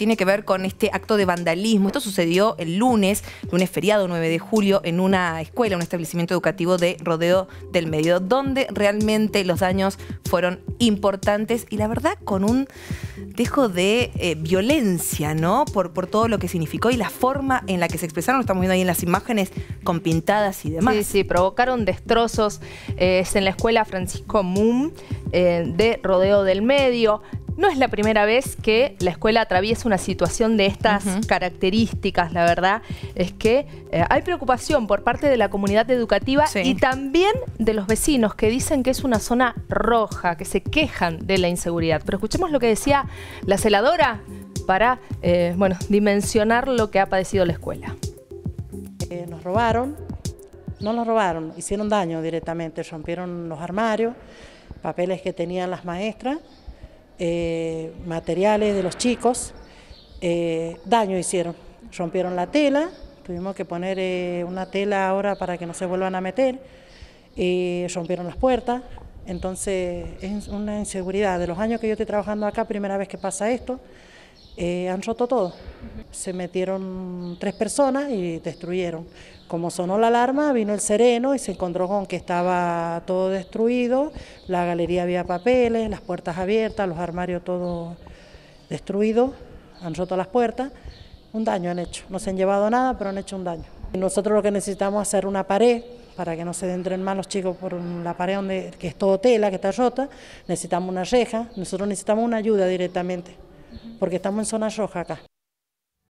tiene que ver con este acto de vandalismo. Esto sucedió el lunes, lunes feriado 9 de julio, en una escuela, un establecimiento educativo de Rodeo del Medio, donde realmente los daños fueron importantes y la verdad con un dejo de eh, violencia, ¿no? Por, por todo lo que significó y la forma en la que se expresaron, estamos viendo ahí en las imágenes con pintadas y demás. Sí, sí, provocaron destrozos. Eh, es en la escuela Francisco Mum eh, de Rodeo del Medio. No es la primera vez que la escuela atraviesa una situación de estas características. La verdad es que hay preocupación por parte de la comunidad educativa y también de los vecinos que dicen que es una zona roja, que se quejan de la inseguridad. Pero escuchemos lo que decía la celadora para eh, bueno, dimensionar lo que ha padecido la escuela. Eh, nos robaron, no nos robaron, hicieron daño directamente, rompieron los armarios, papeles que tenían las maestras, eh, materiales de los chicos, daño hicieron, rompieron la tela, tuvimos que poner una tela ahora para que no se vuelvan a meter, rompieron las puertas, entonces es una inseguridad. De los años que yo estoy trabajando acá, primera vez que pasa esto, eh, han roto todo. Se metieron tres personas y destruyeron. Como sonó la alarma, vino el sereno y se encontró con que estaba todo destruido, la galería había papeles, las puertas abiertas, los armarios todo destruido, han roto las puertas, un daño han hecho. No se han llevado nada, pero han hecho un daño. Nosotros lo que necesitamos es hacer una pared para que no se entren más los chicos por la pared donde, que es todo tela, que está rota, necesitamos una reja, nosotros necesitamos una ayuda directamente, porque estamos en zona roja acá.